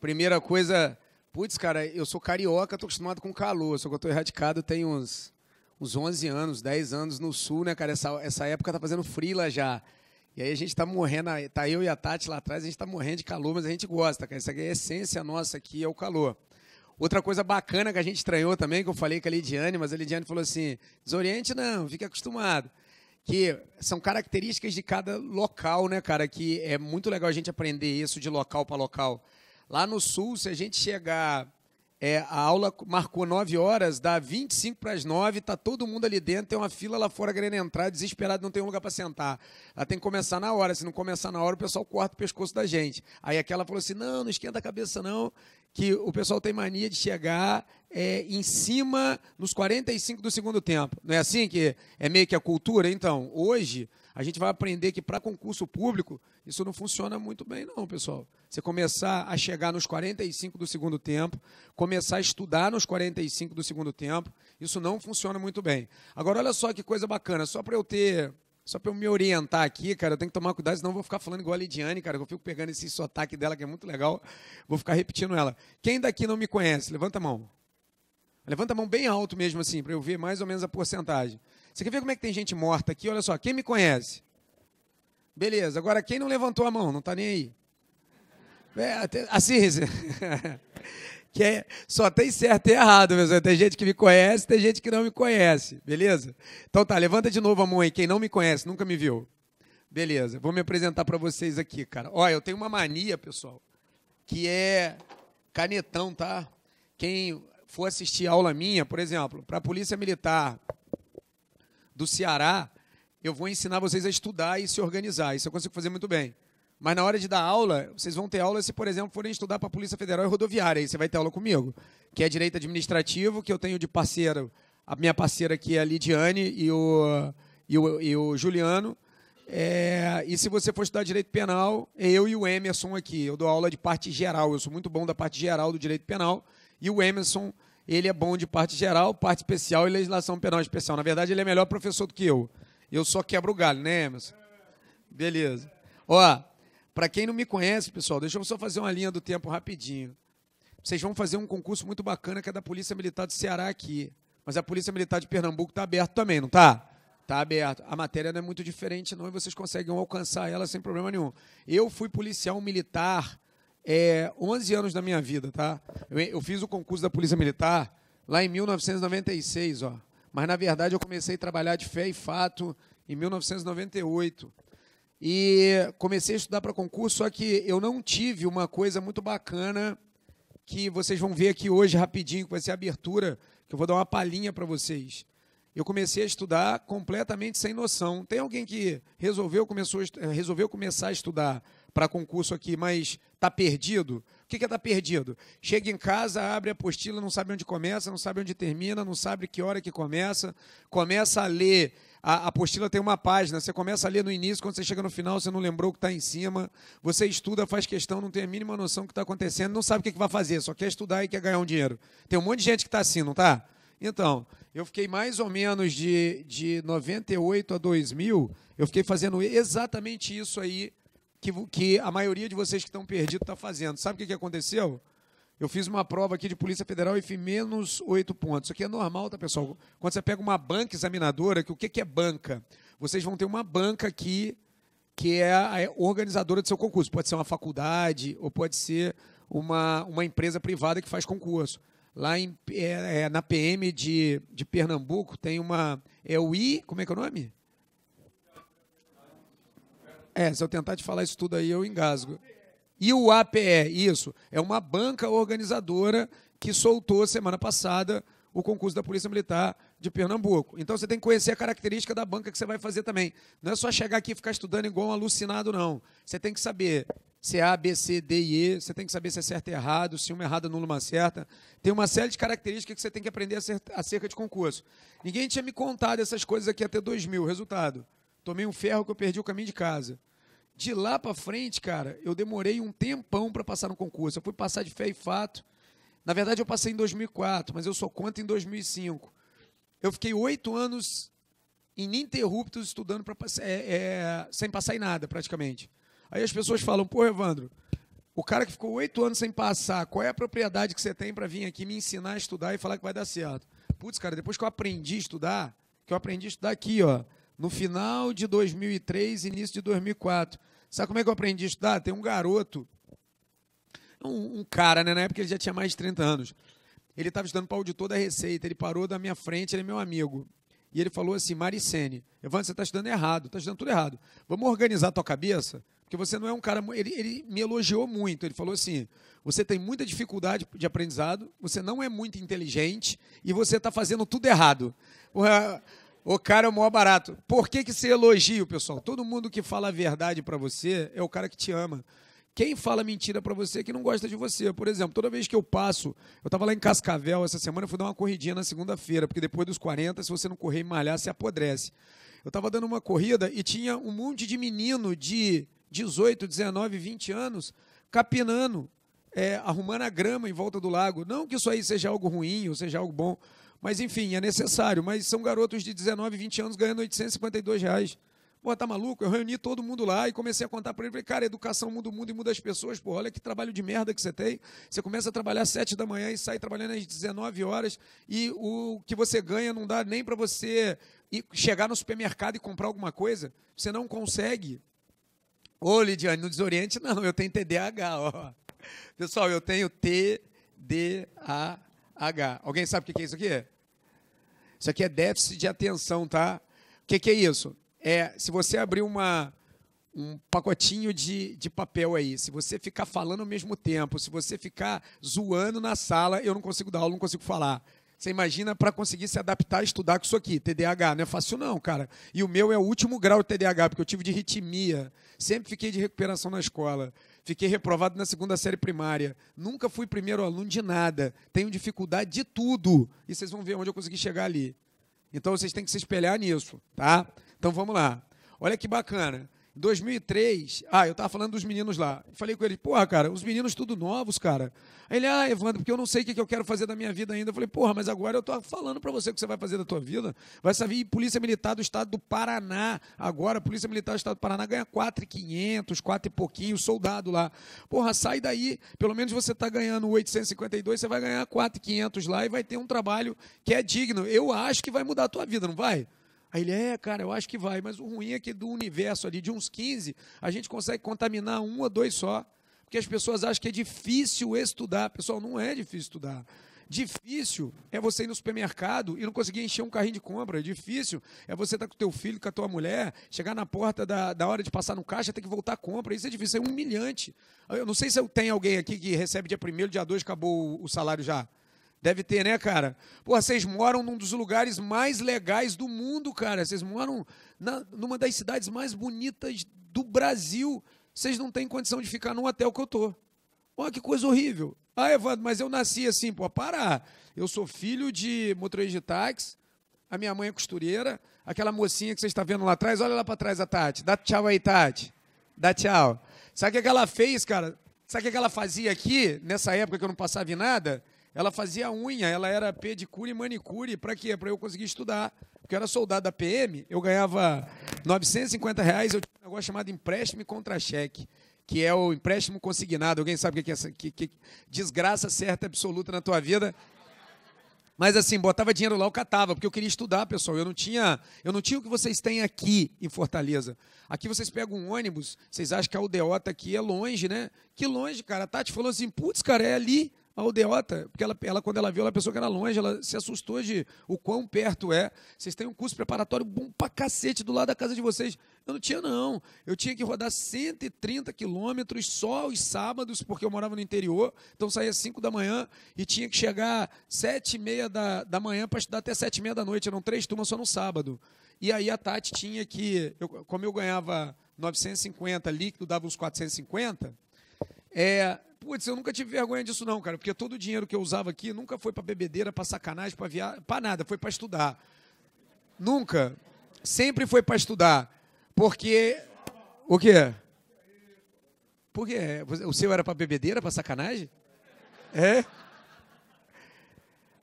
Primeira coisa, putz, cara, eu sou carioca, tô acostumado com calor, só que eu tô erradicado tem uns, uns 11 anos, 10 anos no sul, né, cara? Essa, essa época tá fazendo frila já. E aí a gente tá morrendo, tá eu e a Tati lá atrás, a gente tá morrendo de calor, mas a gente gosta, cara. Essa aqui é a essência nossa aqui, é o calor. Outra coisa bacana que a gente estranhou também, que eu falei com a Lidiane, mas a Lidiane falou assim: desoriente não, fique acostumado. Que são características de cada local, né, cara? Que é muito legal a gente aprender isso de local para local. Lá no sul, se a gente chegar, é, a aula marcou 9 horas, dá 25 para as 9, tá todo mundo ali dentro, tem uma fila lá fora querendo entrar, desesperado, não tem um lugar para sentar. Ela tem que começar na hora, se não começar na hora, o pessoal corta o pescoço da gente. Aí aquela falou assim: não, não esquenta a cabeça não, que o pessoal tem mania de chegar é, em cima nos 45 do segundo tempo. Não é assim que é meio que a cultura? Então, hoje a gente vai aprender que para concurso público, isso não funciona muito bem, não, pessoal. Você começar a chegar nos 45 do segundo tempo, começar a estudar nos 45 do segundo tempo, isso não funciona muito bem. Agora, olha só que coisa bacana, só para eu ter só para eu me orientar aqui, cara, eu tenho que tomar cuidado, senão eu vou ficar falando igual a Lidiane, cara. Eu fico pegando esse sotaque dela, que é muito legal. Vou ficar repetindo ela. Quem daqui não me conhece? Levanta a mão. Levanta a mão bem alto mesmo, assim, para eu ver mais ou menos a porcentagem. Você quer ver como é que tem gente morta aqui? Olha só, quem me conhece? Beleza, agora quem não levantou a mão, não está nem aí. É, até, assim, que é, só tem certo e errado, pessoal. Tem gente que me conhece, tem gente que não me conhece, beleza? Então tá, levanta de novo a mão aí, quem não me conhece, nunca me viu. Beleza, vou me apresentar para vocês aqui, cara. Olha, eu tenho uma mania, pessoal, que é canetão, tá? Quem for assistir aula minha, por exemplo, para a Polícia Militar, do Ceará, eu vou ensinar vocês a estudar e se organizar. Isso eu consigo fazer muito bem. Mas na hora de dar aula, vocês vão ter aula se, por exemplo, forem estudar para a Polícia Federal e Rodoviária. Aí você vai ter aula comigo, que é direito administrativo, que eu tenho de parceiro, a minha parceira aqui é a Lidiane e o, e o, e o Juliano. É, e se você for estudar direito penal, é eu e o Emerson aqui. Eu dou aula de parte geral, eu sou muito bom da parte geral do direito penal. E o Emerson ele é bom de parte geral, parte especial e legislação penal especial. Na verdade, ele é melhor professor do que eu. Eu só quebro o galho, né, Emerson? Beleza. Ó, para quem não me conhece, pessoal, deixa eu só fazer uma linha do tempo rapidinho. Vocês vão fazer um concurso muito bacana que é da Polícia Militar do Ceará aqui. Mas a Polícia Militar de Pernambuco está aberto também, não tá? Está aberto. A matéria não é muito diferente, não, e vocês conseguem alcançar ela sem problema nenhum. Eu fui policial militar é, 11 anos da minha vida, tá? Eu, eu fiz o concurso da Polícia Militar lá em 1996, ó. Mas na verdade eu comecei a trabalhar de fé e fato em 1998. E comecei a estudar para concurso, só que eu não tive uma coisa muito bacana que vocês vão ver aqui hoje rapidinho, que vai ser a abertura, que eu vou dar uma palhinha para vocês. Eu comecei a estudar completamente sem noção. Tem alguém que resolveu, começou, resolveu começar a estudar para concurso aqui, mas está perdido. O que é estar tá perdido? Chega em casa, abre a apostila, não sabe onde começa, não sabe onde termina, não sabe que hora que começa, começa a ler. A apostila tem uma página, você começa a ler no início, quando você chega no final, você não lembrou o que está em cima, você estuda, faz questão, não tem a mínima noção do que está acontecendo, não sabe o que, é que vai fazer, só quer estudar e quer ganhar um dinheiro. Tem um monte de gente que está assim, não tá? Então, eu fiquei mais ou menos de, de 98 a 2000, eu fiquei fazendo exatamente isso aí que, que a maioria de vocês que estão perdidos está fazendo. Sabe o que, que aconteceu? Eu fiz uma prova aqui de Polícia Federal e fiz menos oito pontos. Isso aqui é normal, tá, pessoal? Quando você pega uma banca examinadora, que o que, que é banca? Vocês vão ter uma banca aqui que é a é organizadora do seu concurso. Pode ser uma faculdade ou pode ser uma, uma empresa privada que faz concurso. Lá em, é, é, na PM de, de Pernambuco tem uma. É o I. Como é que é o nome? É, se eu tentar te falar isso tudo aí, eu engasgo. E o APE, isso, é uma banca organizadora que soltou semana passada o concurso da Polícia Militar de Pernambuco. Então você tem que conhecer a característica da banca que você vai fazer também. Não é só chegar aqui e ficar estudando igual um alucinado, não. Você tem que saber se é A, B, C, D e E, você tem que saber se é certo e errado, se uma é errada anula uma certa. Tem uma série de características que você tem que aprender acerca de concurso. Ninguém tinha me contado essas coisas aqui até 2000. Resultado, tomei um ferro que eu perdi o caminho de casa. De lá para frente, cara, eu demorei um tempão para passar no concurso. Eu fui passar de fé e fato. Na verdade, eu passei em 2004, mas eu sou conta em 2005. Eu fiquei oito anos ininterruptos estudando pra, é, é, sem passar em nada, praticamente. Aí as pessoas falam, pô, Evandro, o cara que ficou oito anos sem passar, qual é a propriedade que você tem para vir aqui me ensinar a estudar e falar que vai dar certo? Putz, cara, depois que eu aprendi a estudar, que eu aprendi a estudar aqui, ó, no final de 2003, início de 2004. Sabe como é que eu aprendi a estudar? Tem um garoto, um, um cara, né? Na época ele já tinha mais de 30 anos. Ele estava estudando para o auditor da Receita, ele parou da minha frente, ele é meu amigo. E ele falou assim, Maricene, Evandro, você está estudando errado, está estudando tudo errado. Vamos organizar a tua cabeça? Porque você não é um cara... Ele, ele me elogiou muito, ele falou assim, você tem muita dificuldade de aprendizado, você não é muito inteligente e você está fazendo tudo errado. O cara é o maior barato. Por que, que você elogia o pessoal? Todo mundo que fala a verdade para você é o cara que te ama. Quem fala mentira para você é que não gosta de você. Por exemplo, toda vez que eu passo, eu tava lá em Cascavel essa semana, eu fui dar uma corridinha na segunda-feira, porque depois dos 40, se você não correr e malhar, você apodrece. Eu tava dando uma corrida e tinha um monte de menino de 18, 19, 20 anos capinando, é, arrumando a grama em volta do lago. Não que isso aí seja algo ruim ou seja algo bom, mas enfim, é necessário. Mas são garotos de 19, 20 anos ganhando 852 reais. Pô, tá maluco? Eu reuni todo mundo lá e comecei a contar para ele. Falei, cara, educação muda o mundo e muda as pessoas. Pô, olha que trabalho de merda que você tem. Você começa a trabalhar às 7 da manhã e sai trabalhando às 19 horas. E o que você ganha não dá nem para você chegar no supermercado e comprar alguma coisa. Você não consegue. Ô, Lidiane, não desoriente, não. Eu tenho TDAH, ó. Pessoal, eu tenho TDAH. H. Alguém sabe o que é isso aqui? Isso aqui é déficit de atenção, tá? O que, é isso? É, se você abrir uma, um pacotinho de, de papel aí, se você ficar falando ao mesmo tempo, se você ficar zoando na sala, eu não consigo dar aula, não consigo falar. Você imagina para conseguir se adaptar e estudar com isso aqui, TDAH. Não é fácil, não, cara. E o meu é o último grau de TDAH, porque eu tive de ritmia. Sempre fiquei de recuperação na escola. Fiquei reprovado na segunda série primária. Nunca fui primeiro aluno de nada. Tenho dificuldade de tudo. E vocês vão ver onde eu consegui chegar ali. Então vocês têm que se espelhar nisso, tá? Então vamos lá. Olha que bacana. 2003, ah, eu estava falando dos meninos lá. Falei com ele, porra, cara, os meninos tudo novos, cara. ele, ah, Evandro, porque eu não sei o que eu quero fazer da minha vida ainda. Eu falei, porra, mas agora eu estou falando para você o que você vai fazer da tua vida. Vai sair Polícia Militar do Estado do Paraná. Agora, Polícia Militar do Estado do Paraná ganha 4,500, 4 e pouquinho, soldado lá. Porra, sai daí. Pelo menos você está ganhando 852, você vai ganhar 4,500 lá e vai ter um trabalho que é digno. Eu acho que vai mudar a tua vida, não vai? Aí ele, é, cara, eu acho que vai, mas o ruim é que do universo ali, de uns 15, a gente consegue contaminar um ou dois só. Porque as pessoas acham que é difícil estudar. Pessoal, não é difícil estudar. Difícil é você ir no supermercado e não conseguir encher um carrinho de compra. Difícil é você estar tá com teu filho, com a tua mulher, chegar na porta da, da hora de passar no caixa, ter que voltar a compra. Isso é difícil, é humilhante. Eu não sei se tem alguém aqui que recebe dia primeiro, dia dois acabou o salário já. Deve ter, né, cara? Pô, vocês moram num dos lugares mais legais do mundo, cara. Vocês moram na, numa das cidades mais bonitas do Brasil. Vocês não têm condição de ficar num hotel que eu tô. Olha que coisa horrível. Ah, Evandro, mas eu nasci assim, pô, para. Eu sou filho de motorista de táxi, a minha mãe é costureira, aquela mocinha que você está vendo lá atrás, olha lá para trás a Tati. Dá tchau aí, Tati. Dá tchau. Sabe o que, é que ela fez, cara? Sabe o que, é que ela fazia aqui, nessa época que eu não passava em nada? Ela fazia unha, ela era pedicure e manicure. Para quê? Para eu conseguir estudar. Porque eu era soldado da PM, eu ganhava 950 reais. Eu tinha um negócio chamado empréstimo contra-cheque, que é o empréstimo consignado. Alguém sabe o que é essa que, que, desgraça certa absoluta na tua vida? Mas assim, botava dinheiro lá, eu catava, porque eu queria estudar, pessoal. Eu não tinha, eu não tinha o que vocês têm aqui em Fortaleza. Aqui vocês pegam um ônibus, vocês acham que a aldeota tá aqui é longe, né? Que longe, cara. A Tati falou assim: putz, cara, é ali a aldeota, porque ela, ela, quando ela viu ela pensou que era longe, ela se assustou de o quão perto é. Vocês têm um curso preparatório bom pra cacete do lado da casa de vocês. Eu não tinha, não. Eu tinha que rodar 130 quilômetros só os sábados, porque eu morava no interior. Então saía 5 da manhã e tinha que chegar 7 e meia da, da manhã para estudar até 7 e meia da noite. Eram três turmas só no sábado. E aí a Tati tinha que. Eu, como eu ganhava 950 líquido, dava uns 450. É, putz, eu nunca tive vergonha disso não, cara, porque todo o dinheiro que eu usava aqui nunca foi para bebedeira, para sacanagem, para viajar, para nada, foi para estudar. Nunca. Sempre foi para estudar. Porque o quê? Por quê? O seu era para bebedeira, para sacanagem? É?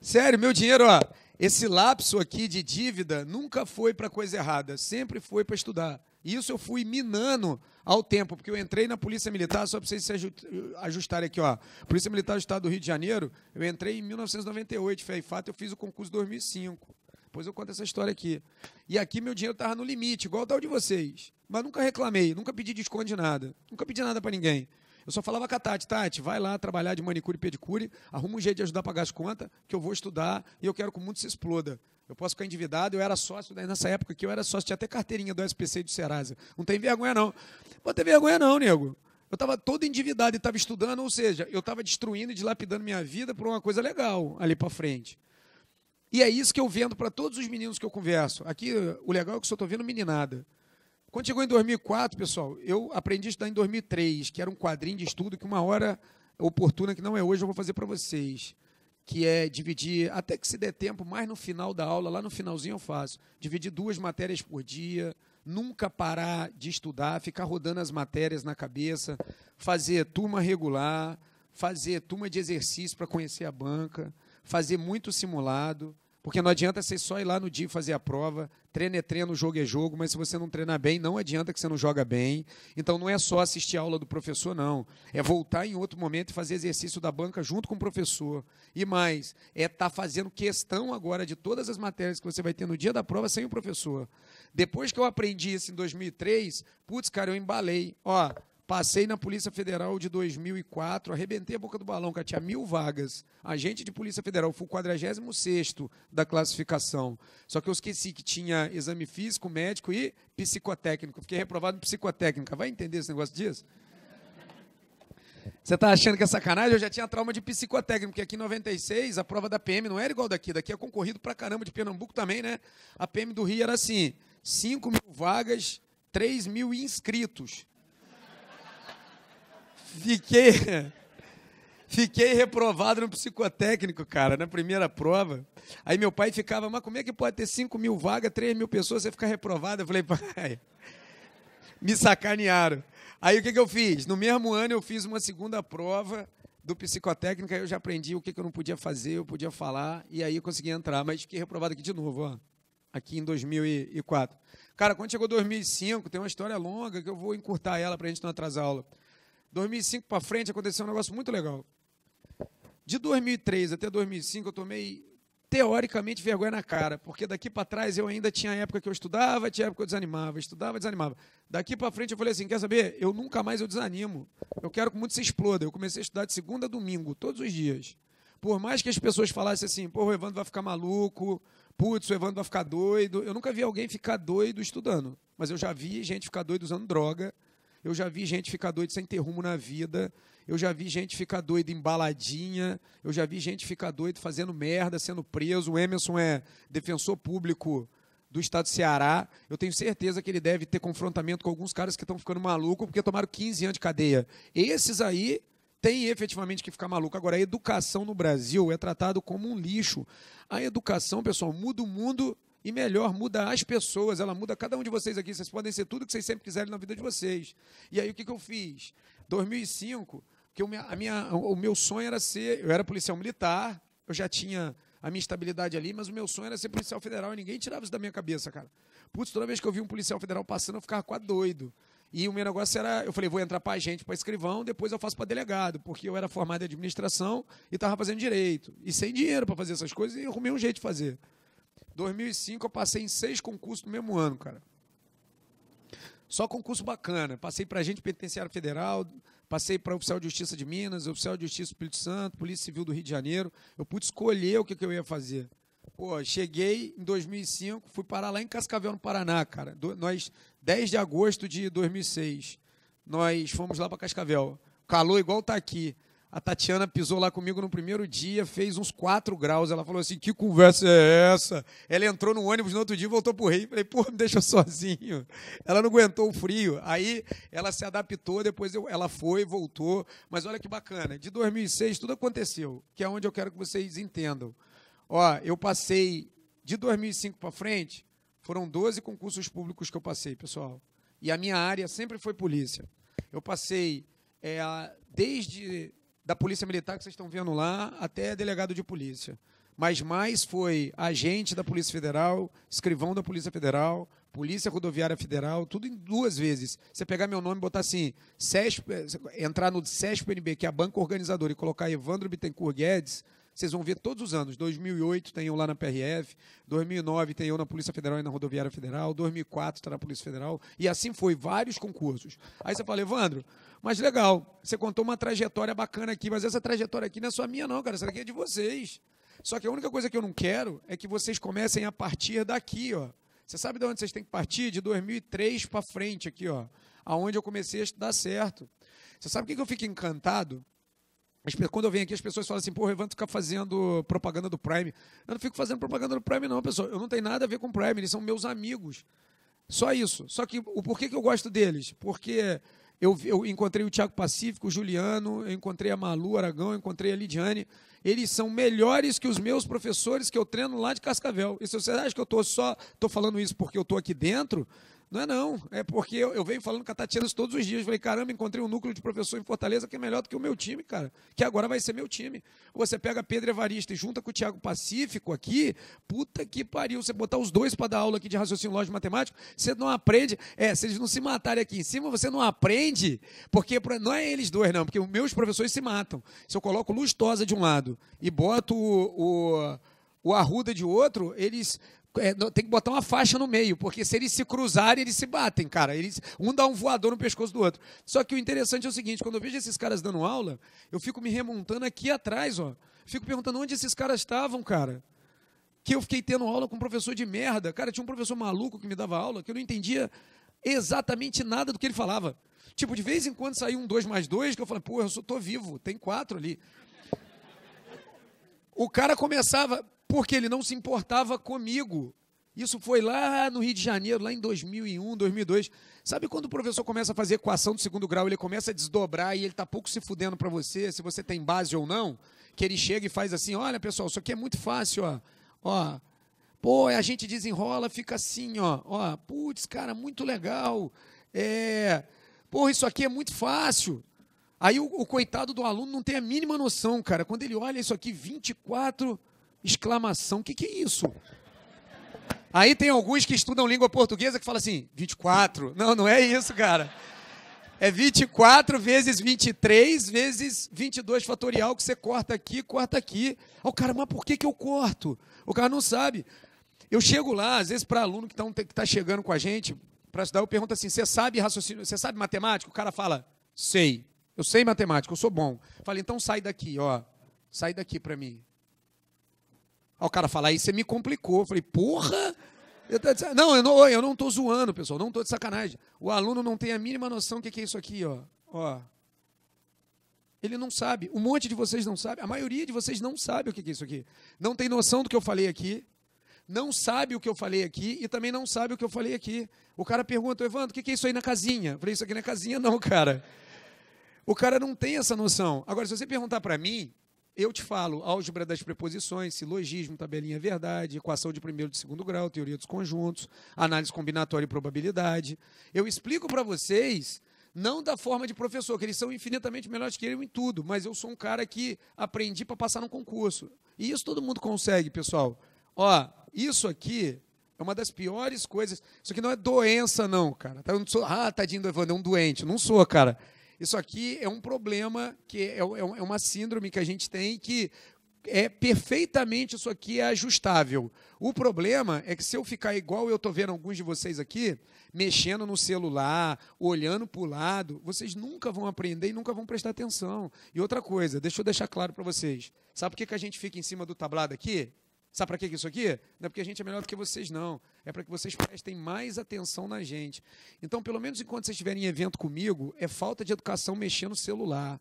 Sério, meu dinheiro, ó, esse lapso aqui de dívida nunca foi para coisa errada, sempre foi para estudar. Isso eu fui minando ao tempo, porque eu entrei na Polícia Militar, só para vocês se eh, ajustarem aqui, ó. Polícia Militar do Estado do Rio de Janeiro, eu entrei em 1998, foi fato, eu fiz o concurso em 2005. Depois eu conto essa história aqui. E aqui meu dinheiro estava no limite, igual o tal de vocês. Mas nunca reclamei, nunca pedi desconto de nada. Nunca pedi nada para ninguém. Eu só falava com a Tati, Tati, vai lá trabalhar de manicure e pedicure, arruma um jeito de ajudar a pagar as contas, que eu vou estudar e eu quero que o mundo se exploda. Eu posso ficar endividado, eu era sócio, né, nessa época que eu era sócio, tinha até carteirinha do SPC e do Serasa. Não tem vergonha, não. Não tem vergonha, não, nego. Eu estava todo endividado e estava estudando, ou seja, eu estava destruindo e dilapidando minha vida por uma coisa legal ali para frente. E é isso que eu vendo para todos os meninos que eu converso. Aqui, o legal é que eu só estou vendo meninada. Quando chegou em 2004, pessoal, eu aprendi a estudar em 2003, que era um quadrinho de estudo que uma hora oportuna, que não é hoje, eu vou fazer para vocês. Que é dividir, até que se der tempo, mais no final da aula, lá no finalzinho eu faço. Dividir duas matérias por dia, nunca parar de estudar, ficar rodando as matérias na cabeça, fazer turma regular, fazer turma de exercício para conhecer a banca, fazer muito simulado. Porque não adianta você só ir lá no dia e fazer a prova. Treino é treino, jogo é jogo, mas se você não treinar bem, não adianta que você não joga bem. Então não é só assistir a aula do professor, não. É voltar em outro momento e fazer exercício da banca junto com o professor. E mais, é estar tá fazendo questão agora de todas as matérias que você vai ter no dia da prova sem o professor. Depois que eu aprendi isso em 2003, putz, cara, eu embalei. Ó, Passei na Polícia Federal de 2004, arrebentei a boca do balão, que tinha mil vagas. Agente de Polícia Federal, fui o 46 da classificação. Só que eu esqueci que tinha exame físico, médico e psicotécnico. Fiquei reprovado em psicotécnica. Vai entender esse negócio disso? Você está achando que é sacanagem? Eu já tinha trauma de psicotécnico, porque aqui em 96 a prova da PM não era igual daqui. Daqui é concorrido pra caramba, de Pernambuco também, né? A PM do Rio era assim: 5 mil vagas, 3 mil inscritos. Fiquei, fiquei reprovado no psicotécnico, cara, na primeira prova. Aí meu pai ficava, mas como é que pode ter 5 mil vagas, 3 mil pessoas, você ficar reprovado? Eu falei, pai, me sacanearam. Aí o que, que eu fiz? No mesmo ano eu fiz uma segunda prova do psicotécnico, aí eu já aprendi o que, que eu não podia fazer, eu podia falar, e aí eu consegui entrar, mas fiquei reprovado aqui de novo, ó, aqui em 2004. Cara, quando chegou 2005, tem uma história longa que eu vou encurtar ela para a gente não atrasar a aula. 2005 para frente aconteceu um negócio muito legal. De 2003 até 2005 eu tomei teoricamente vergonha na cara, porque daqui para trás eu ainda tinha época que eu estudava, tinha época que eu desanimava, estudava, desanimava. Daqui para frente eu falei assim, quer saber? Eu nunca mais eu desanimo. Eu quero que muito se exploda. Eu comecei a estudar de segunda a domingo, todos os dias. Por mais que as pessoas falassem assim, pô, o Evandro vai ficar maluco, putz, o Evandro vai ficar doido. Eu nunca vi alguém ficar doido estudando, mas eu já vi gente ficar doido usando droga, eu já vi gente ficar doida sem ter rumo na vida. Eu já vi gente ficar doida embaladinha. Eu já vi gente ficar doida fazendo merda, sendo preso. O Emerson é defensor público do estado do Ceará. Eu tenho certeza que ele deve ter confrontamento com alguns caras que estão ficando malucos porque tomaram 15 anos de cadeia. Esses aí têm efetivamente que ficar maluco. Agora, a educação no Brasil é tratado como um lixo. A educação, pessoal, muda o mundo e melhor, muda as pessoas, ela muda cada um de vocês aqui. Vocês podem ser tudo que vocês sempre quiserem na vida de vocês. E aí o que, que eu fiz? 2005, que eu, a minha, o meu sonho era ser, eu era policial militar, eu já tinha a minha estabilidade ali, mas o meu sonho era ser policial federal e ninguém tirava isso da minha cabeça, cara. Putz, toda vez que eu vi um policial federal passando, eu ficava quase doido. E o meu negócio era, eu falei, vou entrar para a agente, para escrivão, depois eu faço para delegado, porque eu era formado em administração e estava fazendo direito. E sem dinheiro para fazer essas coisas, e arrumei um jeito de fazer. 2005 eu passei em seis concursos no mesmo ano, cara. Só concurso bacana. Passei para agente penitenciário federal, passei para oficial de justiça de Minas, oficial de justiça do Espírito Santo, Polícia Civil do Rio de Janeiro. Eu pude escolher o que, que eu ia fazer. Pô, cheguei em 2005, fui parar lá em Cascavel, no Paraná, cara. Do, nós, 10 de agosto de 2006, nós fomos lá para Cascavel. Calor igual tá aqui. A Tatiana pisou lá comigo no primeiro dia, fez uns 4 graus. Ela falou assim: que conversa é essa? Ela entrou no ônibus no outro dia e voltou pro rei, Falei, pô, me deixa sozinho. Ela não aguentou o frio. Aí ela se adaptou, depois eu, ela foi, voltou. Mas olha que bacana. De 2006 tudo aconteceu, que é onde eu quero que vocês entendam. Ó, eu passei de 2005 para frente, foram 12 concursos públicos que eu passei, pessoal. E a minha área sempre foi polícia. Eu passei é, desde da Polícia Militar que vocês estão vendo lá até delegado de polícia. Mas mais foi agente da Polícia Federal, escrivão da Polícia Federal, Polícia Rodoviária Federal, tudo em duas vezes. Você pegar meu nome e botar assim, CESP, entrar no CESP-NB, que é a banca organizadora, e colocar Evandro Bittencourt Guedes, vocês vão ver todos os anos. 2008 tem eu lá na PRF, 2009 tem eu na Polícia Federal e na Rodoviária Federal, 2004 está na Polícia Federal, e assim foi, vários concursos. Aí você fala, Evandro, mas legal, você contou uma trajetória bacana aqui, mas essa trajetória aqui não é só minha não, cara, essa que é de vocês. Só que a única coisa que eu não quero é que vocês comecem a partir daqui, ó. Você sabe de onde vocês têm que partir? De 2003 para frente aqui, ó, aonde eu comecei a estudar certo. Você sabe o que eu fico encantado? Quando eu venho aqui, as pessoas falam assim, pô, o Evandro fica fazendo propaganda do Prime. Eu não fico fazendo propaganda do Prime, não, pessoal. Eu não tenho nada a ver com o Prime, eles são meus amigos. Só isso. Só que o porquê que eu gosto deles? Porque eu, eu encontrei o Tiago Pacífico, o Juliano, eu encontrei a Malu Aragão, eu encontrei a Lidiane. Eles são melhores que os meus professores que eu treino lá de Cascavel. E se você acha que eu estou só tô falando isso porque eu estou aqui dentro, não é não, é porque eu, eu venho falando com a Tatiana todos os dias. Eu falei, caramba, encontrei um núcleo de professor em Fortaleza que é melhor do que o meu time, cara, que agora vai ser meu time. Você pega Pedro Evarista e junta com o Tiago Pacífico aqui, puta que pariu, você botar os dois para dar aula aqui de raciocínio lógico matemático, você não aprende, é, se eles não se matarem aqui em cima, você não aprende, porque não é eles dois não, porque os meus professores se matam. Se eu coloco Lustosa de um lado e boto o, o o Arruda de outro, eles é, tem que botar uma faixa no meio, porque se eles se cruzarem, eles se batem, cara. Eles, um dá um voador no pescoço do outro. Só que o interessante é o seguinte: quando eu vejo esses caras dando aula, eu fico me remontando aqui atrás, ó. Fico perguntando onde esses caras estavam, cara. Que eu fiquei tendo aula com um professor de merda. Cara, tinha um professor maluco que me dava aula que eu não entendia exatamente nada do que ele falava. Tipo, de vez em quando saiu um dois mais dois que eu falei, pô, eu só tô vivo, tem quatro ali. O cara começava, porque ele não se importava comigo. Isso foi lá no Rio de Janeiro, lá em 2001, 2002. Sabe quando o professor começa a fazer equação do segundo grau, ele começa a desdobrar e ele está pouco se fudendo para você, se você tem base ou não, que ele chega e faz assim, olha pessoal, isso aqui é muito fácil, ó, ó, pô, é a gente desenrola, fica assim, ó, ó, putz, cara, muito legal, é, pô, isso aqui é muito fácil. Aí o, o coitado do aluno não tem a mínima noção, cara, quando ele olha isso aqui, 24 Exclamação, o que, que é isso? Aí tem alguns que estudam língua portuguesa que falam assim, 24. Não, não é isso, cara. É 24 vezes 23 vezes 22 fatorial que você corta aqui, corta aqui. Aí o cara, mas por que, que eu corto? O cara não sabe. Eu chego lá, às vezes, para aluno que está tá chegando com a gente, para estudar, eu pergunto assim: você sabe raciocínio, você sabe matemática? O cara fala, sei. Eu sei matemática, eu sou bom. Falei, então sai daqui, ó. Sai daqui para mim. Aí o cara fala, aí você me complicou. Eu falei, porra! Eu tô, não, eu não, eu não tô zoando, pessoal, não tô de sacanagem. O aluno não tem a mínima noção do que, é isso aqui, ó. ó. Ele não sabe. Um monte de vocês não sabe. A maioria de vocês não sabe o que, é isso aqui. Não tem noção do que eu falei aqui. Não sabe o que eu falei aqui e também não sabe o que eu falei aqui. O cara pergunta, Evandro, o que, é isso aí na casinha? Eu falei, isso aqui não é casinha, não, cara. O cara não tem essa noção. Agora, se você perguntar para mim, eu te falo álgebra das preposições, silogismo, tabelinha verdade, equação de primeiro e de segundo grau, teoria dos conjuntos, análise combinatória e probabilidade. Eu explico para vocês, não da forma de professor, que eles são infinitamente melhores que eu em tudo, mas eu sou um cara que aprendi para passar no concurso. E isso todo mundo consegue, pessoal. Ó, isso aqui é uma das piores coisas. Isso aqui não é doença, não, cara. Tá, eu não sou, ah, tadinho do Evandro, é um doente. Eu não sou, cara. Isso aqui é um problema, que é, é, é uma síndrome que a gente tem que é perfeitamente isso aqui é ajustável. O problema é que se eu ficar igual eu estou vendo alguns de vocês aqui, mexendo no celular, olhando para o lado, vocês nunca vão aprender e nunca vão prestar atenção. E outra coisa, deixa eu deixar claro para vocês. Sabe por que, que a gente fica em cima do tablado aqui? Sabe para que isso aqui? Não é porque a gente é melhor do que vocês, não. É para que vocês prestem mais atenção na gente. Então, pelo menos enquanto vocês estiverem em evento comigo, é falta de educação mexer no celular.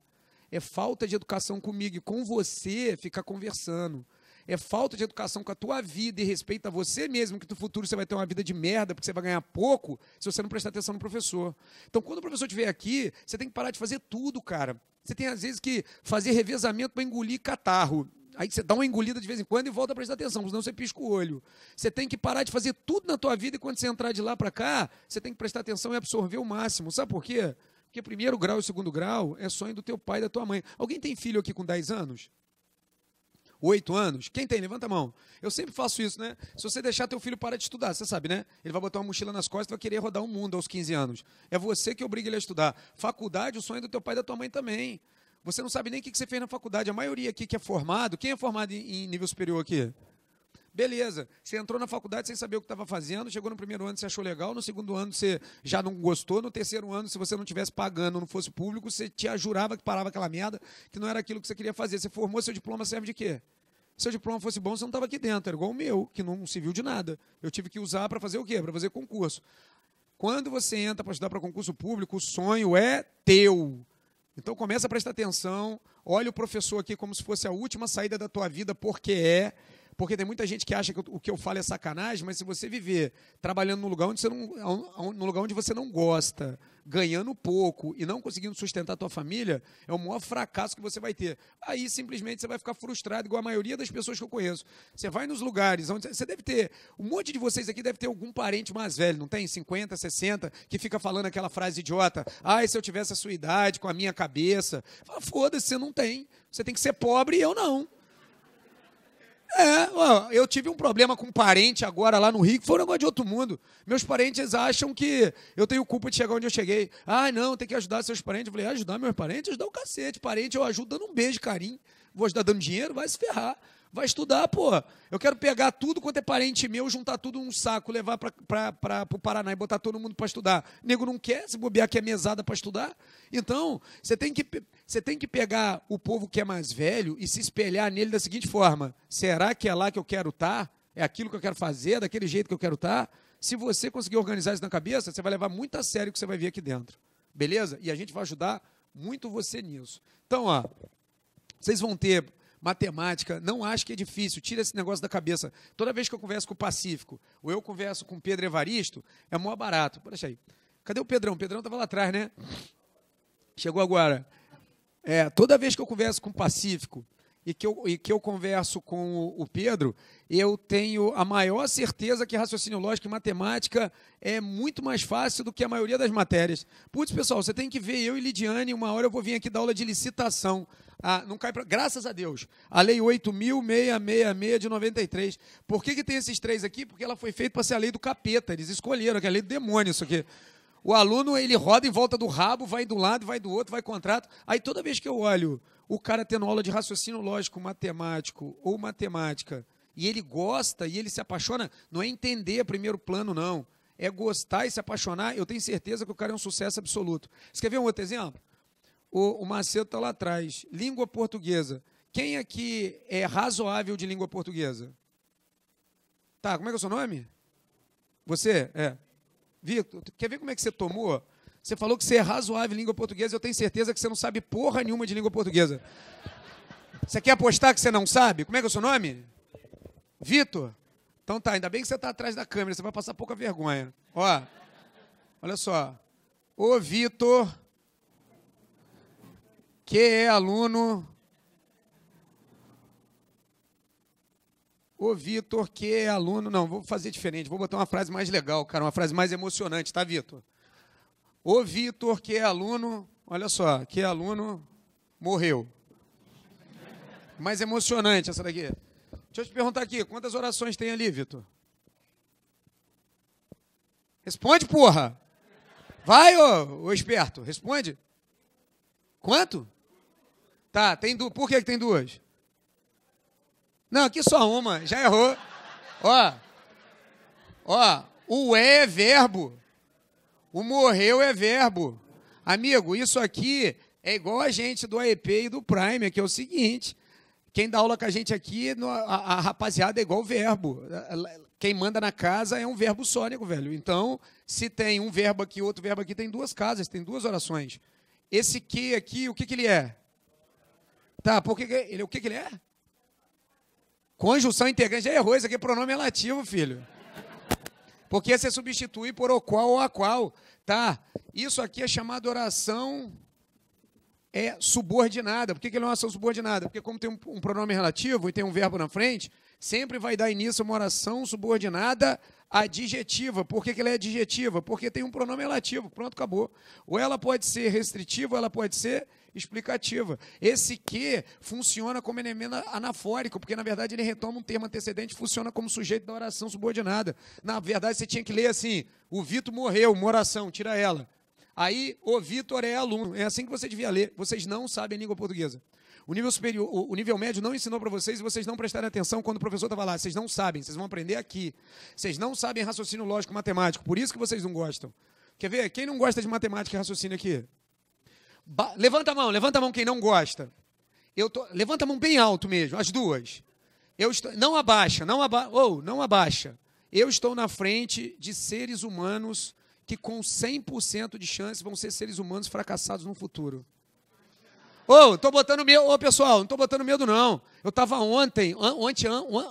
É falta de educação comigo e com você ficar conversando. É falta de educação com a tua vida e respeito a você mesmo, que no futuro você vai ter uma vida de merda, porque você vai ganhar pouco se você não prestar atenção no professor. Então, quando o professor estiver aqui, você tem que parar de fazer tudo, cara. Você tem, às vezes, que fazer revezamento para engolir catarro. Aí você dá uma engolida de vez em quando e volta a prestar atenção, senão você pisca o olho. Você tem que parar de fazer tudo na tua vida e quando você entrar de lá para cá, você tem que prestar atenção e absorver o máximo. Sabe por quê? Porque primeiro grau e segundo grau é sonho do teu pai e da tua mãe. Alguém tem filho aqui com 10 anos? oito anos? Quem tem? Levanta a mão. Eu sempre faço isso, né? Se você deixar teu filho parar de estudar, você sabe, né? Ele vai botar uma mochila nas costas e vai querer rodar o um mundo aos 15 anos. É você que obriga ele a estudar. Faculdade, o sonho do teu pai e da tua mãe também. Você não sabe nem o que você fez na faculdade. A maioria aqui que é formado, quem é formado em nível superior aqui? Beleza, você entrou na faculdade sem saber o que estava fazendo, chegou no primeiro ano, você achou legal, no segundo ano você já não gostou, no terceiro ano, se você não tivesse pagando, não fosse público, você te jurava que parava aquela merda, que não era aquilo que você queria fazer. Você formou, seu diploma serve de quê? Se o diploma fosse bom, você não estava aqui dentro, era igual o meu, que não se viu de nada. Eu tive que usar para fazer o quê? Para fazer concurso. Quando você entra para estudar para concurso público, o sonho é teu. Então começa a prestar atenção, olha o professor aqui como se fosse a última saída da tua vida, porque é, porque tem muita gente que acha que o que eu falo é sacanagem, mas se você viver trabalhando num lugar onde você não, lugar onde você não gosta, ganhando pouco e não conseguindo sustentar a tua família, é o maior fracasso que você vai ter. Aí simplesmente você vai ficar frustrado, igual a maioria das pessoas que eu conheço. Você vai nos lugares onde você deve ter, um monte de vocês aqui deve ter algum parente mais velho, não tem? 50, 60, que fica falando aquela frase idiota: "Ai, ah, se eu tivesse a sua idade, com a minha cabeça". foda-se, você não tem. Você tem que ser pobre e eu não. É, eu tive um problema com um parente agora lá no Rio, que foi um negócio de outro mundo. Meus parentes acham que eu tenho culpa de chegar onde eu cheguei. Ah, não, tem que ajudar seus parentes. Eu falei, ajudar meus parentes? Ajudar o cacete. Parente eu ajudo dando um beijo, carinho. Vou ajudar dando dinheiro? Vai se ferrar. Vai estudar, pô. Eu quero pegar tudo quanto é parente meu, juntar tudo num saco, levar para o Paraná e botar todo mundo para estudar. O nego não quer, se bobear que é mesada para estudar. Então, você tem, que, você tem que pegar o povo que é mais velho e se espelhar nele da seguinte forma: será que é lá que eu quero estar? Tá? É aquilo que eu quero fazer? É daquele jeito que eu quero estar? Tá? Se você conseguir organizar isso na cabeça, você vai levar muito a sério o que você vai ver aqui dentro. Beleza? E a gente vai ajudar muito você nisso. Então, ó, vocês vão ter matemática, não acho que é difícil, tira esse negócio da cabeça. Toda vez que eu converso com o Pacífico, ou eu converso com o Pedro Evaristo, é mó barato. Poxa aí, cadê o Pedrão? O Pedrão estava lá atrás, né? Chegou agora. É, toda vez que eu converso com o Pacífico e que eu, e que eu converso com o, o Pedro, eu tenho a maior certeza que raciocínio lógico e matemática é muito mais fácil do que a maioria das matérias. Putz, pessoal, você tem que ver eu e Lidiane, uma hora eu vou vir aqui dar aula de licitação a, ah, não cai pra, graças a Deus, a lei 8.666 de 93. Por que, que tem esses três aqui? Porque ela foi feita para ser a lei do capeta, eles escolheram, que é a lei do demônio isso aqui. O aluno, ele roda em volta do rabo, vai de um lado, vai do outro, vai contrato. Aí toda vez que eu olho o cara tendo aula de raciocínio lógico, matemático ou matemática, e ele gosta e ele se apaixona, não é entender primeiro plano, não. É gostar e se apaixonar, eu tenho certeza que o cara é um sucesso absoluto. Você quer ver um outro exemplo? o, o Macedo está lá atrás. Língua portuguesa. Quem aqui é razoável de língua portuguesa? Tá, como é que é o seu nome? Você? É. Victor, quer ver como é que você tomou? Você falou que você é razoável em língua portuguesa, eu tenho certeza que você não sabe porra nenhuma de língua portuguesa. Você quer apostar que você não sabe? Como é que é o seu nome? Vitor? Então tá, ainda bem que você está atrás da câmera, você vai passar pouca vergonha. Ó, olha só. Ô Vitor, que é aluno. Ô, Vitor, que é aluno. Não, vou fazer diferente, vou botar uma frase mais legal, cara, uma frase mais emocionante, tá, Vitor? Ô, Vitor, que é aluno. Olha só, que é aluno morreu. Mais emocionante essa daqui. Deixa eu te perguntar aqui, quantas orações tem ali, Vitor? Responde, porra! Vai, ô, ô esperto, responde. Quanto? Tá, tem duas. Por que, que tem duas? Não, aqui só uma, já errou. Ó, ó, o é, é verbo. O morreu é verbo. Amigo, isso aqui é igual a gente do AEP e do Prime, que é o seguinte: quem dá aula com a gente aqui, a, a rapaziada é igual verbo. Quem manda na casa é um verbo sônico, velho. Então, se tem um verbo aqui, outro verbo aqui, tem duas casas, tem duas orações. Esse que aqui, o que, que ele é? Tá, porque é? ele, o que, que ele é? Conjunção integrante. Já errou, isso aqui é pronome relativo, filho. Porque você substitui por o qual ou a qual. Tá, isso aqui é chamado oração é subordinada. Por que, que ele é uma oração subordinada? Porque como tem um, um pronome relativo e tem um verbo na frente, sempre vai dar início a uma oração subordinada adjetiva. Por que, que ela é adjetiva? Porque tem um pronome relativo. Pronto, acabou. Ou ela pode ser restritiva, ou ela pode ser explicativa. Esse que funciona como elemento anafórico, porque na verdade ele retoma um termo antecedente e funciona como sujeito da oração subordinada. Na verdade, você tinha que ler assim: o Vitor morreu, uma oração, tira ela. Aí, o Vitor é aluno. É assim que você devia ler. Vocês não sabem a língua portuguesa. O nível superior, o nível médio não ensinou para vocês e vocês não prestaram atenção quando o professor estava lá. Vocês não sabem, vocês vão aprender aqui. Vocês não sabem raciocínio lógico matemático, por isso que vocês não gostam. Quer ver? Quem não gosta de matemática e raciocínio aqui? Ba levanta a mão, levanta a mão quem não gosta. Eu tô, levanta a mão bem alto mesmo, as duas. Eu estou, não abaixa, não abaixa, ou oh, não abaixa. Eu estou na frente de seres humanos que com 100% de chance vão ser seres humanos fracassados no futuro. Ou oh, tô botando medo, ô oh, pessoal, não tô botando medo não. Eu estava ontem, ante,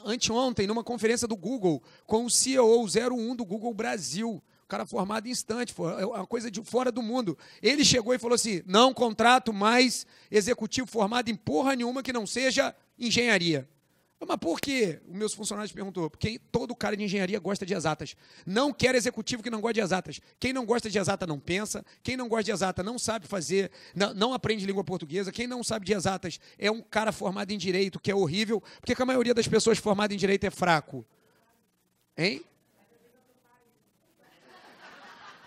anteontem, numa conferência do Google com o CEO 01 do Google Brasil. O cara formado em instante, é uma coisa de fora do mundo. Ele chegou e falou assim: não contrato mais executivo formado em porra nenhuma que não seja engenharia. Mas por quê? Os meus funcionários perguntou. Porque todo cara de engenharia gosta de exatas. Não quer executivo que não gosta de exatas. Quem não gosta de exata não pensa. Quem não gosta de exata não sabe fazer, não, não aprende língua portuguesa. Quem não sabe de exatas é um cara formado em direito, que é horrível. Porque a maioria das pessoas formadas em direito é fraco. Hein?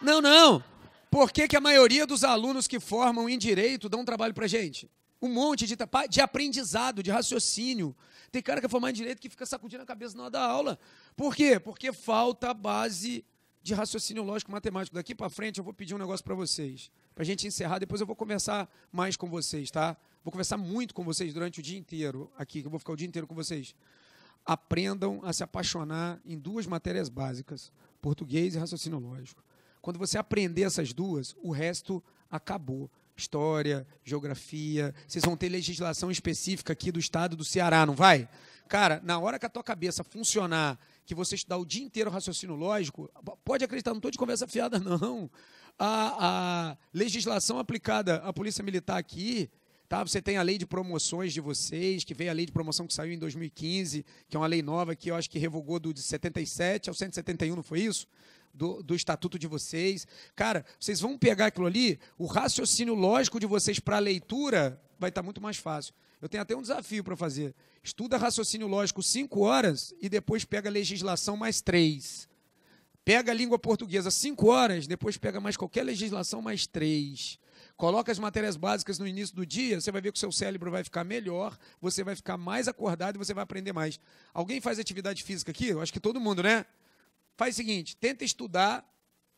Não, não. Por que, que a maioria dos alunos que formam em direito dão trabalho para gente? Um monte de, de aprendizado, de raciocínio. Tem cara que é formado em direito que fica sacudindo a cabeça na hora da aula. Por quê? Porque falta a base de raciocínio lógico matemático. Daqui para frente eu vou pedir um negócio para vocês. Para a gente encerrar, depois eu vou conversar mais com vocês, tá? Vou conversar muito com vocês durante o dia inteiro aqui, que eu vou ficar o dia inteiro com vocês. Aprendam a se apaixonar em duas matérias básicas: português e raciocínio lógico. Quando você aprender essas duas, o resto acabou. História, geografia, vocês vão ter legislação específica aqui do estado do Ceará, não vai? Cara, na hora que a tua cabeça funcionar, que você estudar o dia inteiro o raciocínio lógico, pode acreditar, não estou de conversa fiada, não. A, a legislação aplicada à Polícia Militar aqui, Tá? Você tem a lei de promoções de vocês, que veio a lei de promoção que saiu em 2015, que é uma lei nova que eu acho que revogou do de 77 ao 171, não foi isso? Do, do estatuto de vocês. Cara, vocês vão pegar aquilo ali, o raciocínio lógico de vocês para a leitura vai estar tá muito mais fácil. Eu tenho até um desafio para fazer. Estuda raciocínio lógico cinco horas e depois pega legislação mais três. Pega a língua portuguesa cinco horas, depois pega mais qualquer legislação mais três. Coloca as matérias básicas no início do dia, você vai ver que o seu cérebro vai ficar melhor, você vai ficar mais acordado e você vai aprender mais. Alguém faz atividade física aqui? Eu acho que todo mundo, né? Faz o seguinte, tenta estudar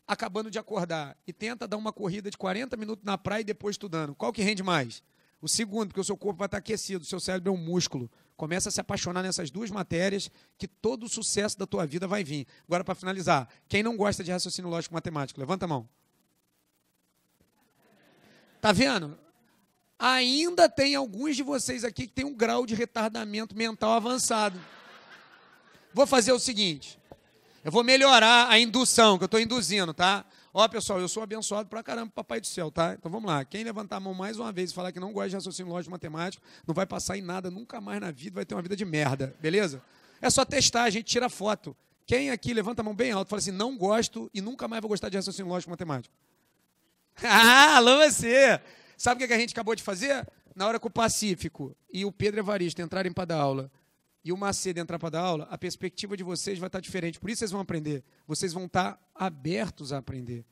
acabando de acordar e tenta dar uma corrida de 40 minutos na praia e depois estudando. Qual que rende mais? O segundo, porque o seu corpo vai estar aquecido, o seu cérebro é um músculo. Começa a se apaixonar nessas duas matérias que todo o sucesso da tua vida vai vir. Agora, para finalizar, quem não gosta de raciocínio lógico matemático, levanta a mão. Tá vendo? Ainda tem alguns de vocês aqui que tem um grau de retardamento mental avançado. Vou fazer o seguinte: eu vou melhorar a indução, que eu estou induzindo, tá? Ó, pessoal, eu sou abençoado pra caramba, papai do céu, tá? Então vamos lá. Quem levantar a mão mais uma vez e falar que não gosta de raciocínio lógico matemático, não vai passar em nada nunca mais na vida, vai ter uma vida de merda, beleza? É só testar, a gente tira foto. Quem aqui levanta a mão bem alto e fala assim, não gosto e nunca mais vou gostar de raciocínio lógico matemático? ah, alô você! Sabe o é que a gente acabou de fazer? Na hora que o Pacífico e o Pedro Evaristo entrarem para dar aula e o Macedo entrar para dar aula, a perspectiva de vocês vai estar tá diferente. Por isso vocês vão aprender. Vocês vão estar tá abertos a aprender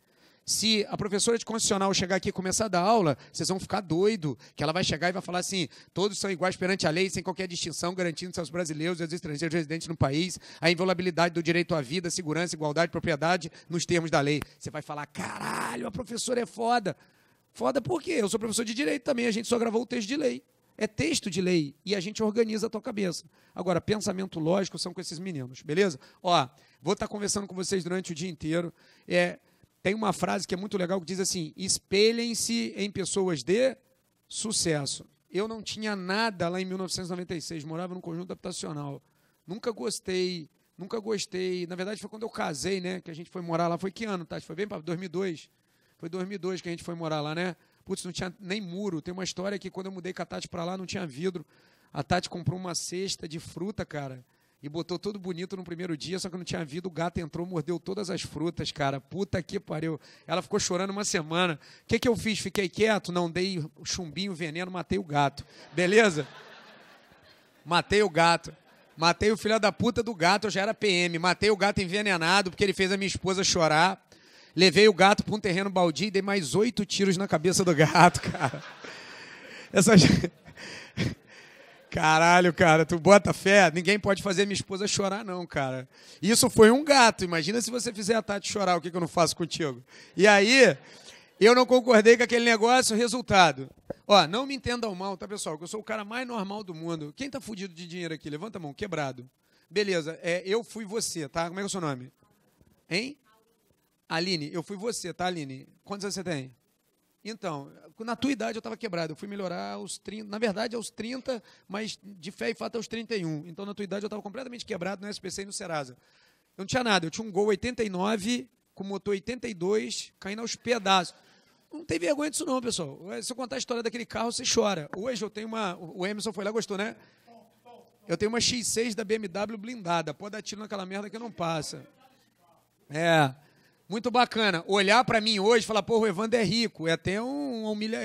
se a professora de constitucional chegar aqui e começar a dar aula, vocês vão ficar doido, que ela vai chegar e vai falar assim: todos são iguais perante a lei, sem qualquer distinção, garantindo aos brasileiros e aos estrangeiros residentes no país a inviolabilidade do direito à vida, segurança, igualdade, propriedade nos termos da lei. Você vai falar: caralho, a professora é foda. Foda por quê? Eu sou professor de direito também, a gente só gravou o texto de lei. É texto de lei e a gente organiza a tua cabeça. Agora, pensamento lógico são com esses meninos, beleza? Ó, vou estar tá conversando com vocês durante o dia inteiro. É, tem uma frase que é muito legal que diz assim: espelhem-se em pessoas de sucesso. Eu não tinha nada lá em 1996, morava num conjunto habitacional. Nunca gostei, nunca gostei. Na verdade, foi quando eu casei, né? Que a gente foi morar lá. Foi que ano, Tati? Foi bem para 2002? Foi 2002 que a gente foi morar lá, né? Putz, não tinha nem muro. Tem uma história que quando eu mudei com a Tati para lá, não tinha vidro. A Tati comprou uma cesta de fruta, cara e botou tudo bonito no primeiro dia, só que não tinha vida, o gato entrou, mordeu todas as frutas, cara. Puta que pariu. Ela ficou chorando uma semana. O que, que eu fiz? Fiquei quieto, não dei chumbinho, veneno, matei o gato. Beleza? Matei o gato. Matei o filho da puta do gato, eu já era PM. Matei o gato envenenado, porque ele fez a minha esposa chorar. Levei o gato para um terreno baldio e dei mais oito tiros na cabeça do gato, cara. Essas... Caralho, cara, tu bota fé? Ninguém pode fazer minha esposa chorar, não, cara. Isso foi um gato. Imagina se você fizer a Tati chorar, o que, que eu não faço contigo? E aí, eu não concordei com aquele negócio, resultado. Ó, não me entendam mal, tá, pessoal? Que eu sou o cara mais normal do mundo. Quem tá fudido de dinheiro aqui? Levanta a mão, quebrado. Beleza, é, eu fui você, tá? Como é que é o seu nome? Hein? Aline, eu fui você, tá, Aline? Quantos anos você tem? Então, na tua idade eu estava quebrado. Eu fui melhorar aos 30, na verdade aos 30, mas de fé e fato aos 31. Então, na tua idade eu estava completamente quebrado no SPC e no Serasa. Eu não tinha nada. Eu tinha um Gol 89 com motor 82 caindo aos pedaços. Não tem vergonha disso não, pessoal. Se eu contar a história daquele carro, você chora. Hoje eu tenho uma... O Emerson foi lá, gostou, né? Eu tenho uma X6 da BMW blindada. Pode dar tiro naquela merda que não passa. É muito bacana. Olhar para mim hoje e falar, pô, o Evandro é rico. É até um, humilha...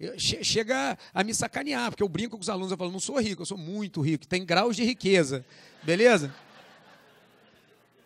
É, che, chega a me sacanear, porque eu brinco com os alunos, eu falo, não sou rico, eu sou muito rico. Tem graus de riqueza, beleza?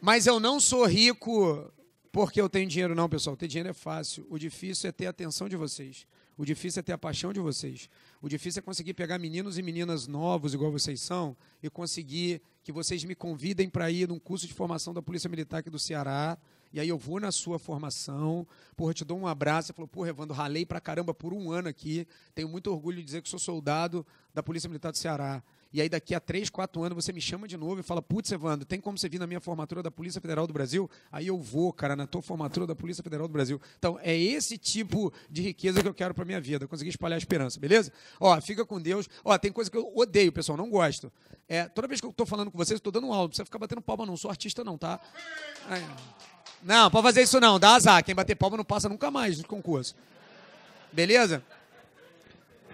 Mas eu não sou rico porque eu tenho dinheiro, não, pessoal. Ter dinheiro é fácil. O difícil é ter a atenção de vocês. O difícil é ter a paixão de vocês. O difícil é conseguir pegar meninos e meninas novos, igual vocês são, e conseguir que vocês me convidem para ir num curso de formação da Polícia Militar aqui do Ceará e aí eu vou na sua formação, porra, te dou um abraço. Você falou, porra, Evandro, ralei pra caramba por um ano aqui, tenho muito orgulho de dizer que sou soldado da Polícia Militar do Ceará. E aí daqui a três, quatro anos você me chama de novo e fala, putz, Evandro, tem como você vir na minha formatura da Polícia Federal do Brasil? Aí eu vou, cara, na tua formatura da Polícia Federal do Brasil. Então, é esse tipo de riqueza que eu quero pra minha vida, conseguir espalhar a esperança, beleza? Ó, fica com Deus. Ó, tem coisa que eu odeio, pessoal, não gosto. É, toda vez que eu tô falando com vocês, eu tô dando um aula, não precisa ficar batendo palma não, sou artista não, tá? Não, pode fazer isso não, dá azar. Quem bater palma não passa nunca mais no concurso. Beleza?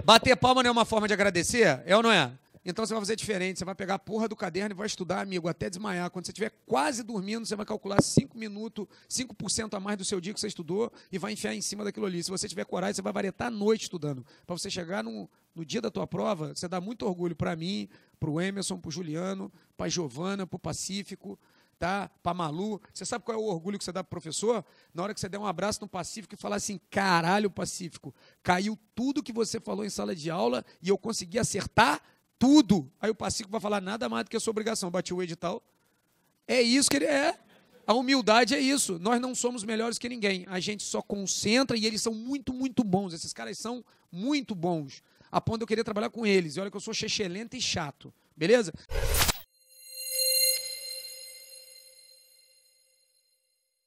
Bater palma não é uma forma de agradecer? É ou não é? Então você vai fazer diferente. Você vai pegar a porra do caderno e vai estudar, amigo, até desmaiar. Quando você estiver quase dormindo, você vai calcular 5 minutos, 5% a mais do seu dia que você estudou e vai enfiar em cima daquilo ali. Se você tiver coragem, você vai varetar a noite estudando. Para você chegar no, no dia da tua prova, você dá muito orgulho para mim, para o Emerson, para o Juliano, para a Giovana, para o Pacífico, tá? Para Malu. Você sabe qual é o orgulho que você dá para o professor? Na hora que você der um abraço no Pacífico e falar assim: caralho, Pacífico, caiu tudo que você falou em sala de aula e eu consegui acertar tudo. Aí o Pacífico vai falar nada mais do que a sua obrigação. Bati o edital. É isso que ele é. A humildade é isso. Nós não somos melhores que ninguém. A gente só concentra e eles são muito, muito bons. Esses caras são muito bons. A ponto de eu querer trabalhar com eles. E olha que eu sou chechelento e chato. Beleza?